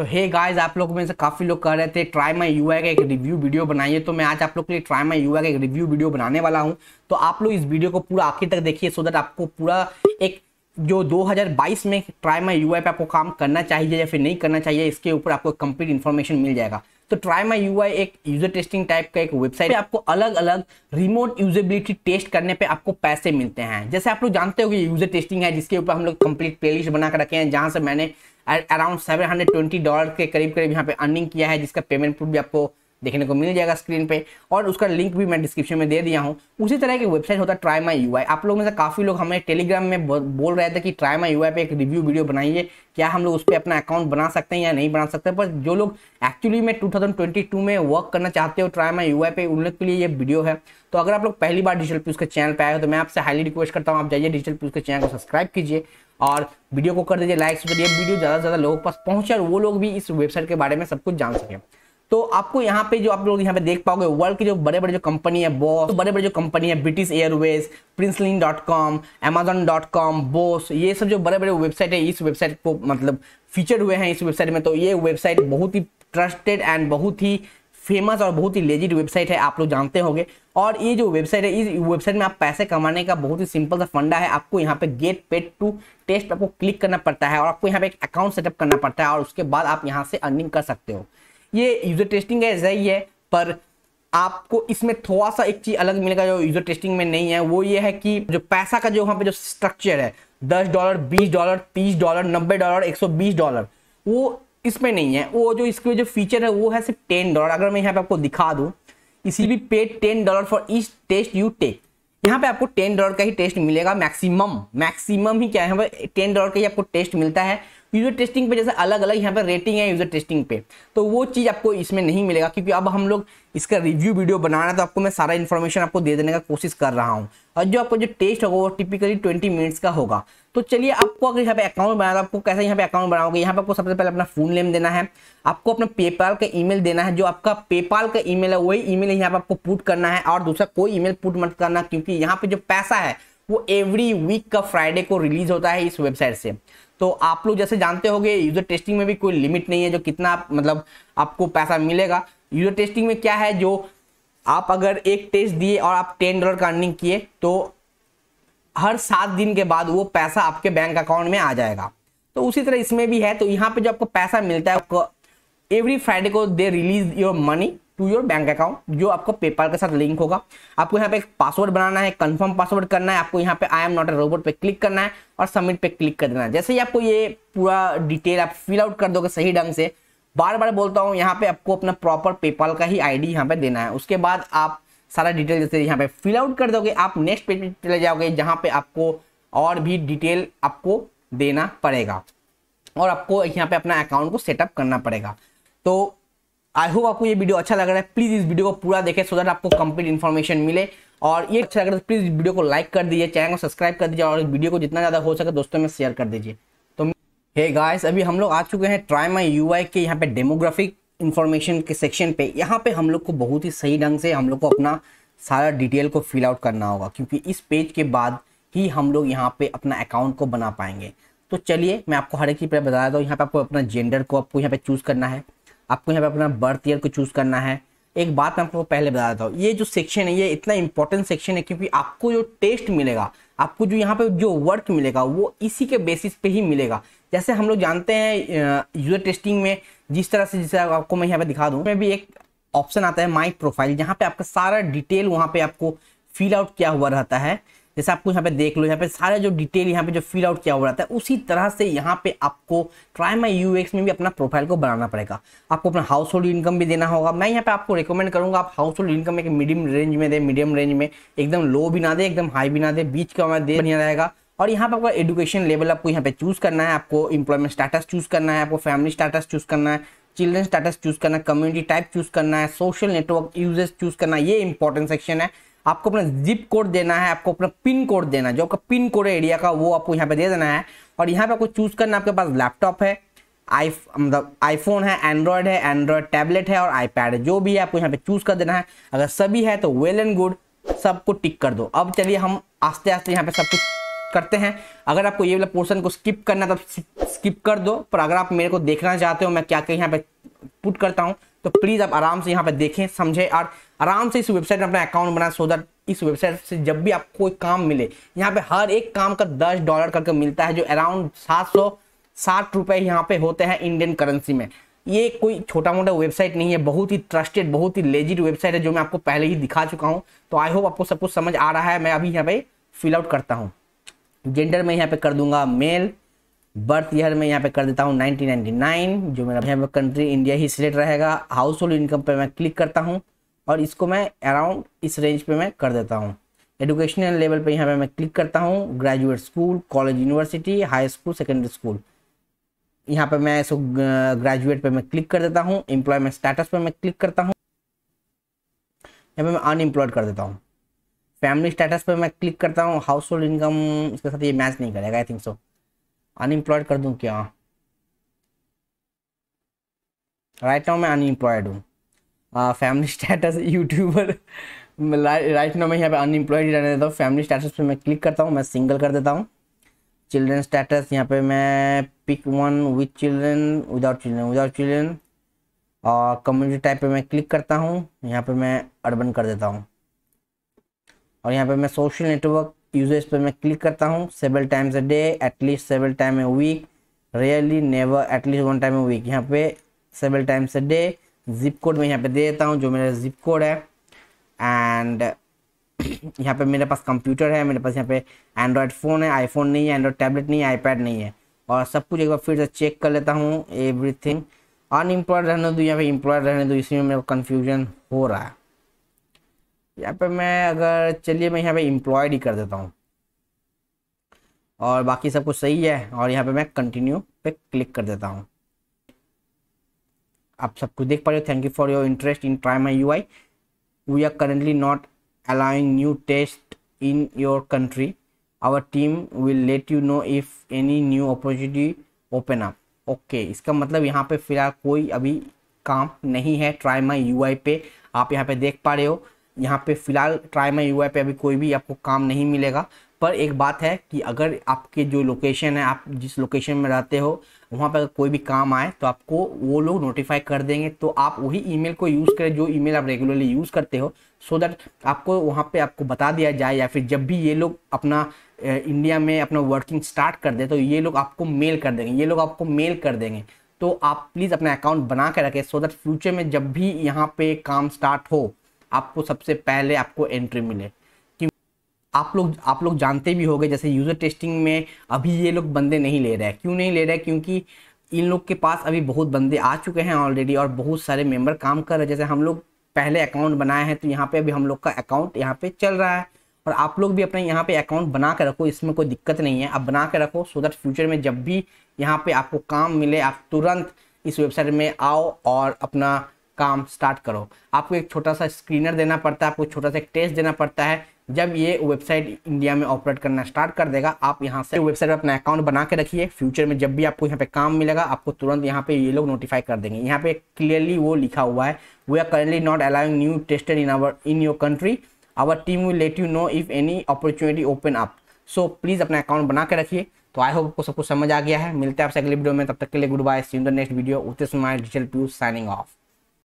तो hey guys आप लोग में से काफ़ी लोग कह रहे थे ट्राई माई यू का एक रिव्यू वीडियो बनाइए तो मैं आज आप लोग के लिए ट्राई माई यू का एक रिव्यू वीडियो बनाने वाला हूँ तो आप लोग इस वीडियो को पूरा आखिर तक देखिए सो दैट आपको पूरा एक जो 2022 में ट्राई माई यू पे आपको काम करना चाहिए या फिर नहीं करना चाहिए इसके ऊपर आपको कंप्लीट इन्फॉर्मेशन मिल जाएगा तो ट्राई माई यू एक यूजर टेस्टिंग टाइप का एक वेबसाइट आपको अलग अलग रिमोट यूजेबिलिटी टेस्ट करने पे आपको पैसे मिलते हैं जैसे आप लोग जानते हो कि यूजर टेस्टिंग है जिसके ऊपर हम लोग कंप्लीट प्लेलिस्ट बना कर रखे हैं जहाँ से मैंने around seven hundred twenty dollar के करीब करीब यहाँ पे अर्निंग किया है जिसका पेमेंट प्रूफ भी आपको देखने को मिल जाएगा स्क्रीन पे और उसका लिंक भी मैं डिस्क्रिप्शन में दे दिया हूँ उसी तरह की वेबसाइट होता है ट्राई माई यू आप लोगों में से काफ़ी लोग हमें टेलीग्राम में बोल रहे थे कि ट्राई माई यू पे एक रिव्यू वीडियो बनाइए क्या हम लोग उस पर अपना अकाउंट बना सकते हैं या नहीं बना सकते पर जो लोग एक्चुअली में टू में वर्क करना चाहते हो ट्राई माई यू पे उन लोग के लिए ये वीडियो है तो अगर आप लोग पहली बार डिजिटल प्यूज के चैनल पर आए हो तो मैं आपसे हाईली रिक्वेस्ट करता हूँ आप जाइए डिजिटल प्यूज के चैनल को सब्सक्राइब कीजिए और वीडियो को कर दीजिए लाइक वीडियो ज़्यादा से ज़्यादा लोगों के पास पहुंचे और वो लोग भी इस वेबसाइट के बारे में सब कुछ जान सकें तो आपको यहाँ पे जो आप लोग यहाँ पे देख पाओगे वर्ल्ड की जो बड़े बड़े जो कंपनी है बॉस तो बड़े बड़े जो कंपनी है British Airways Priceline dot com Amazon dot com Bose ये सब जो बड़े बड़े वेबसाइट है इस वेबसाइट को मतलब फीचर हुए हैं इस वेबसाइट में तो ये वेबसाइट बहुत ही ट्रस्टेड एंड बहुत ही फेमस और बहुत ही लेजिड वेबसाइट है आप लोग जानते होंगे और ये जो वेबसाइट है इस वेबसाइट में आप पैसे कमाने का बहुत ही सिंपल सा फंडा है आपको यहाँ पे गेट पेड टू टेस्ट आपको क्लिक करना पड़ता है और आपको यहाँ पे एक अकाउंट सेटअप करना पड़ता है और उसके बाद आप यहाँ से अर्निंग कर सकते हो ये यूज़र टेस्टिंग है ऐसा ही है पर आपको इसमें थोड़ा सा एक चीज़ अलग मिलेगा जो यूज़र टेस्टिंग में नहीं है वो ये है कि जो पैसा का जो वहाँ पे जो स्ट्रक्चर है दस डॉलर बीस डॉलर तीस डॉलर नब्बे डॉलर एक सौ बीस डॉलर वो इसमें नहीं है वो जो इसके जो फीचर है वो है सिर्फ टेन डॉलर अगर मैं यहाँ पे आपको दिखा दूँ इसी भी पे ten dollar for each test you take यहाँ पे आपको टेन डॉलर का ही टेस्ट मिलेगा मैक्सिमम मैक्सिमम ही क्या है टेन डॉलर का ही आपको टेस्ट मिलता है यूजर टेस्टिंग पे जैसे अलग अलग यहाँ पर रेटिंग है यूजर टेस्टिंग पे तो वो चीज़ आपको इसमें नहीं मिलेगा क्योंकि अब हम लोग इसका रिव्यू वीडियो रहे तो आपको मैं सारा इन्फॉर्मेशन आपको दे देने का कोशिश कर रहा हूँ और जो आपको जो टेस्ट होगा वो टिपिकली ट्वेंटी मिनट्स का होगा तो चलिए आपको अगर यहाँ पे अकाउंट तो आपको कैसे यहाँ पे अकाउंट बनाओगे यहाँ पे आपको सबसे पहले अपना फोन नेम देना है आपको अपना पेपाल का ईमेल देना है जो आपका पेपाल का ईमेल है वही ईमेल यहाँ पे आपको पुट करना है और दूसरा कोई ईमेल पुट मत करना क्योंकि यहाँ पे जो पैसा है वो एवरी वीक का फ्राइडे को रिलीज होता है इस वेबसाइट से तो आप लोग जैसे जानते गए यूजर टेस्टिंग में भी कोई लिमिट नहीं है जो कितना मतलब आपको पैसा मिलेगा यूजर टेस्टिंग में क्या है जो आप अगर एक टेस्ट दिए और आप टेन डॉलर का अर्निंग किए तो हर सात दिन के बाद वो पैसा आपके बैंक अकाउंट में आ जाएगा तो उसी तरह इसमें भी है तो यहाँ पे जो आपको पैसा मिलता है एवरी फ्राइडे को they release your money to your bank account जो आपको पेपाल के साथ लिंक होगा आपको यहाँ पे एक पासवर्ड बनाना है कंफर्म पासवर्ड करना है आपको यहाँ पे I am not a robot पे क्लिक करना है और सबमिट पे क्लिक कर देना है जैसे ही आपको ये पूरा डिटेल आप फिल आउट कर दोगे सही ढंग से बार बार बोलता हूँ यहाँ पे आपको अपना प्रॉपर पेपाल का ही डी यहाँ पे देना है उसके बाद आप सारा डिटेल जैसे यहाँ पे फिल आउट कर दोगे आप नेक्स्ट पेज चले जाओगे जहाँ पे आपको और भी डिटेल आपको देना पड़ेगा और आपको यहाँ पे अपना अकाउंट को सेटअप करना पड़ेगा तो आई होप आपको ये वीडियो अच्छा लग रहा है प्लीज़ इस वीडियो को पूरा देखें सो दैट आपको कंप्लीट इन्फॉर्मेशन मिले और ये अच्छा लग रहा है प्लीज़ वीडियो तो को लाइक कर दीजिए चैनल को सब्सक्राइब कर दीजिए और इस वीडियो को जितना ज़्यादा हो सके दोस्तों में शेयर कर दीजिए तो हे गाइस अभी हम लोग आ चुके हैं ट्राई माई यू के यहाँ पे डेमोग्राफिक इन्फॉर्मेशन के सेक्शन पे यहाँ पे हम लोग को बहुत ही सही ढंग से हम लोग को अपना सारा डिटेल को फिल आउट करना होगा क्योंकि इस पेज के बाद ही हम लोग यहाँ पे अपना अकाउंट को बना पाएंगे तो चलिए मैं आपको हर एक चीज़ पर बता देता हूँ यहाँ पे आपको अपना जेंडर को आपको यहाँ पे चूज़ करना है आपको यहाँ पे अपना बर्थ ईयर को चूज़ करना है एक बात मैं आपको पहले बता देता हूँ ये जो सेक्शन है ये इतना इंपॉर्टेंट सेक्शन है क्योंकि आपको जो टेस्ट मिलेगा आपको जो यहाँ पे जो वर्क मिलेगा वो इसी के बेसिस पे ही मिलेगा जैसे हम लोग जानते हैं यूजर टेस्टिंग में जिस तरह से जिस आपको मैं यहाँ पे दिखा दूँ भी एक ऑप्शन आता है माई प्रोफाइल जहाँ पे आपका सारा डिटेल वहाँ पे आपको फिल आउट किया हुआ रहता है जैसे आपको यहाँ पे देख लो यहाँ पे सारे जो डिटेल यहाँ पे जो फिल आउट किया हो रहा था उसी तरह से यहाँ पे आपको ट्राई माई यू में भी अपना प्रोफाइल को बनाना पड़ेगा आपको अपना हाउस होल्ड इनकम भी देना होगा मैं यहाँ पे आपको रिकमेंड करूँगा आप हाउस होल्ड इनकम एक मीडियम रेंज में दे मीडियम रेंज में एकदम लो भी ना दे एकदम हाई भी ना दे बीच का दे बढ़िया रहेगा और यहाँ पर आपका एजुकेशन लेवल आपको यहाँ पे चूज करना है आपको इंप्लॉयमेंट स्टेटस चूज करना है आपको फैमिली स्टेटस चूज करना है चिल्ड्रन स्टेटस चूज करना है कम्युनिटी टाइप चूज करना है सोशल नेटवर्क यूजेस चूज करना है ये इंपॉर्टेंट सेक्शन है आपको अपना जिप कोड देना है आपको अपना पिन कोड देना है जो आपका पिन कोड है एरिया का वो आपको यहाँ पे दे देना है और यहाँ पे आपको चूज करना आपके पास लैपटॉप है आई मतलब आईफोन है एंड्रॉयड है एंड्रॉयड टैबलेट है और आईपैड है जो भी है आपको यहाँ पे चूज कर देना है अगर सभी है तो वेल एंड गुड सबको टिक कर दो अब चलिए हम आस्ते आस्ते यहाँ पे सब कुछ करते हैं अगर आपको ये वाला पोर्सन को स्किप करना है तो स्किप कर दो पर अगर आप मेरे को देखना चाहते हो मैं क्या क्या यहाँ पे पुट करता हूँ तो प्लीज़ आप आराम से यहाँ पे देखें समझें और आराम से इस वेबसाइट में अपना अकाउंट बनाए सो दैट इस वेबसाइट से जब भी आपको कोई काम मिले यहाँ पे हर एक काम का दस डॉलर करके मिलता है जो अराउंड सात सौ साठ रुपए यहाँ पे होते हैं इंडियन करेंसी में ये कोई छोटा मोटा वेबसाइट नहीं है बहुत ही ट्रस्टेड बहुत ही लेजिट वेबसाइट है जो मैं आपको पहले ही दिखा चुका हूँ तो आई होप आपको सब कुछ समझ आ रहा है मैं अभी यहाँ पे फिलआउट करता हूँ जेंडर में यहाँ पे कर दूंगा मेल बर्थ ईयर में यहाँ पे कर देता हूँ 1999 जो मेरा यहाँ पे कंट्री इंडिया ही सिलेक्ट रहेगा हाउस होल्ड इनकम पे मैं क्लिक करता हूँ और इसको मैं अराउंड इस रेंज पे मैं कर देता हूँ एजुकेशनल लेवल पे यहाँ पे मैं क्लिक करता हूँ graduate school college university high school secondary school यहाँ पे मैं इसको ग्रेजुएट पे मैं क्लिक कर देता हूँ एम्प्लॉयमेंट स्टेटस पर मैं क्लिक करता हूँ यहाँ पर मैं अनएम्प्लॉयड कर देता हूँ फैमिली स्टेटस पर मैं क्लिक करता हूँ हाउस होल्ड इनकम इसके साथ ये मैच नहीं करेगा आई थिंक सो अनएम्प्लॉयड कर दूं क्या राइट नाउ मैं अनएम्प्लॉयड हूँ family status YouTuber right now मैं यहाँ पे अनएम्प्लॉयड रहने देता हूँ फैमिली स्टेटस पे मैं क्लिक करता हूँ मैं सिंगल कर देता हूँ चिल्ड्रन स्टेटस यहाँ पे मैं pick one with children without children without children और कम्युनिटी टाइप पे मैं क्लिक करता हूँ यहाँ पे मैं अर्बन कर देता हूँ और यहाँ पे मैं सोशल नेटवर्क यूजेज पे मैं क्लिक करता हूँ several times a day at least several time a week rarely never at least one time a week यहाँ पे several times a day zip code मैं यहाँ पे दे देता हूँ जो मेरा जिप कोड है एंड यहाँ पे मेरे पास कंप्यूटर है मेरे पास यहाँ पे एंड्रॉयड फ़ोन है आईफोन नहीं है एंड्रॉयड टैबलेट नहीं है आईपैड नहीं है और सब कुछ एक बार फिर से चेक कर लेता हूँ एवरीथिंग अनएम्प्लॉयड रहने दो यहाँ पे इम्प्लॉयड रहने दो इसी में मेरे को कन्फ्यूजन हो रहा है यहाँ पे मैं अगर चलिए मैं यहाँ पे एम्प्लॉयड ही कर देता हूँ और बाकी सब कुछ सही है और यहाँ पे मैं कंटिन्यू पे क्लिक कर देता हूँ आप सब कुछ देख पा रहे हो thank you for your interest in Try My U I we are currently not allowing new test in your country our team will let you know if any new opportunity open up okay इसका मतलब यहाँ पे फिलहाल कोई अभी काम नहीं है ट्राई माई यू आई पे आप यहाँ पे देख पा रहे हो यहाँ पे फिलहाल ट्राई माई यू पे अभी कोई भी आपको काम नहीं मिलेगा पर एक बात है कि अगर आपके जो लोकेशन है आप जिस लोकेशन में रहते हो वहाँ पर कोई भी काम आए तो आपको वो लोग नोटिफाई कर देंगे तो आप वही ईमेल को यूज़ करें जो ईमेल आप रेगुलरली यूज़ करते हो सो so दैट आपको वहाँ पे आपको बता दिया जाए या फिर जब भी ये लोग अपना इंडिया में अपना वर्किंग स्टार्ट कर दे तो ये लोग आपको मेल कर देंगे ये लोग आपको मेल कर देंगे तो आप प्लीज़ अपना अकाउंट बना के रखें सो दैट फ्यूचर में जब भी यहाँ पे काम स्टार्ट हो आपको सबसे पहले आपको एंट्री मिले आप लोग आप लोग जानते भी होंगे जैसे यूज़र टेस्टिंग में अभी ये लोग बंदे नहीं ले रहे हैं क्यों नहीं ले रहे हैं क्योंकि इन लोग के पास अभी बहुत बंदे आ चुके हैं ऑलरेडी और बहुत सारे मेंबर काम कर रहे हैं जैसे हम लोग पहले अकाउंट बनाए हैं तो यहाँ पे अभी हम लोग का अकाउंट यहाँ पे चल रहा है और आप लोग भी अपने यहाँ पे अकाउंट बना के रखो इसमें कोई दिक्कत नहीं है आप बना के रखो सो दैट फ्यूचर में जब भी यहाँ पर आपको काम मिले आप तुरंत इस वेबसाइट में आओ और अपना काम स्टार्ट करो आपको एक छोटा सा स्क्रीनर देना पड़ता है आपको छोटा सा एक टेस्ट देना पड़ता है जब ये वेबसाइट इंडिया में ऑपरेट करना स्टार्ट कर देगा आप यहाँ से वेबसाइट पर अपना अकाउंट बना के रखिए फ्यूचर में जब भी आपको यहाँ पे काम मिलेगा आपको तुरंत यहाँ पे ये लोग नोटिफाई कर देंगे यहाँ पे क्लियरली वो लिखा हुआ है we are currently not allowing new tested in our in your country our team will let you know if any opportunity open up so please अपना अकाउंट बना के रखिए तो आई होप आपको सब कुछ समझ आ गया है मिलते हैं आपसे अगले वीडियो में तब तक के लिए good bye see in the next video उतने समय डिजिटल प्यूज साइनिंग ऑफ